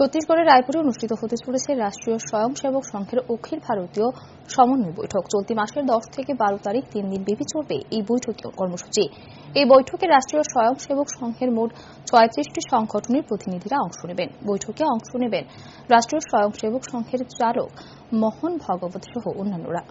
ছত্তিশগড়ের রায়পুরে অনুষ্ঠিত হতে চলেছে রাষ্ট্রীয় স্বয়ংসেবক সংঘের অখিল ভারতীয় সমন্বয় বৈঠক চলতি মাসের দশ থেকে বারো তারিখ তিন দিন বিপি চলবে এই বৈঠকীয় কর্মসূচি এই বৈঠকে রাষ্ট্রীয় স্বয়ংসেবক সংঘের মোট ছয়ত্রিশটি সংগঠনের প্রতিনিধিরা অংশ নেবেন বৈঠকে অংশ নেবেন রাষ্ট্রীয় স্বয়ংসেবক সংঘের চালক মোহন ভগবত সহ অন্যান্যরা